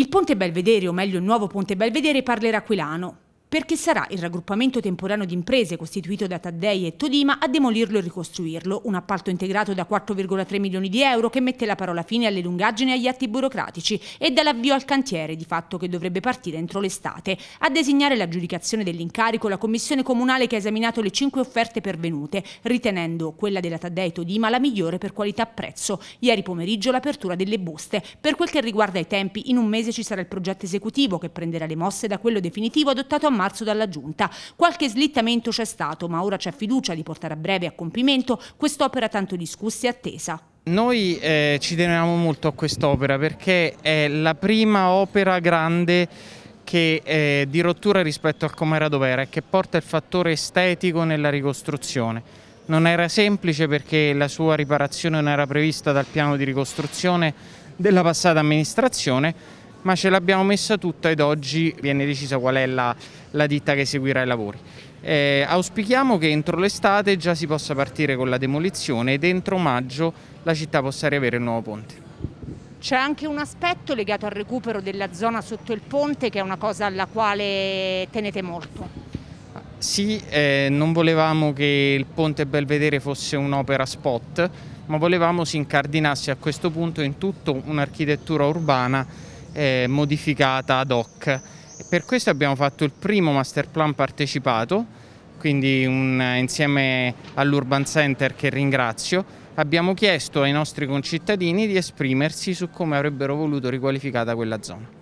Il Ponte Belvedere, o meglio il nuovo Ponte Belvedere, parlerà Aquilano, perché sarà il raggruppamento temporaneo di imprese costituito da Taddei e Todima a demolirlo e ricostruirlo, un appalto integrato da 4,3 milioni di euro che mette la parola fine alle lungaggini e agli atti burocratici e dall'avvio al cantiere, di fatto che dovrebbe partire entro l'estate. A designare l'aggiudicazione dell'incarico la commissione comunale che ha esaminato le 5 offerte pervenute, ritenendo quella della Taddei e Todima la migliore per qualità-prezzo. Ieri pomeriggio l'apertura delle buste. Per quel che riguarda i tempi, in un mese ci sarà il progetto esecutivo che prenderà le mosse da quello definitivo adottato a marzo dalla Giunta. Qualche slittamento c'è stato, ma ora c'è fiducia di portare a breve a compimento quest'opera tanto discussa e attesa. Noi eh, ci teniamo molto a quest'opera perché è la prima opera grande che è eh, di rottura rispetto al com'era dov'era e che porta il fattore estetico nella ricostruzione. Non era semplice perché la sua riparazione non era prevista dal piano di ricostruzione della passata amministrazione, ma ce l'abbiamo messa tutta ed oggi viene decisa qual è la, la ditta che seguirà i lavori. Eh, auspichiamo che entro l'estate già si possa partire con la demolizione ed entro maggio la città possa riavere il nuovo ponte. C'è anche un aspetto legato al recupero della zona sotto il ponte che è una cosa alla quale tenete molto. Sì, eh, non volevamo che il ponte Belvedere fosse un'opera spot, ma volevamo si incardinasse a questo punto in tutta un'architettura urbana eh, modificata ad hoc. Per questo abbiamo fatto il primo master plan partecipato, quindi un, insieme all'Urban Center che ringrazio, abbiamo chiesto ai nostri concittadini di esprimersi su come avrebbero voluto riqualificata quella zona.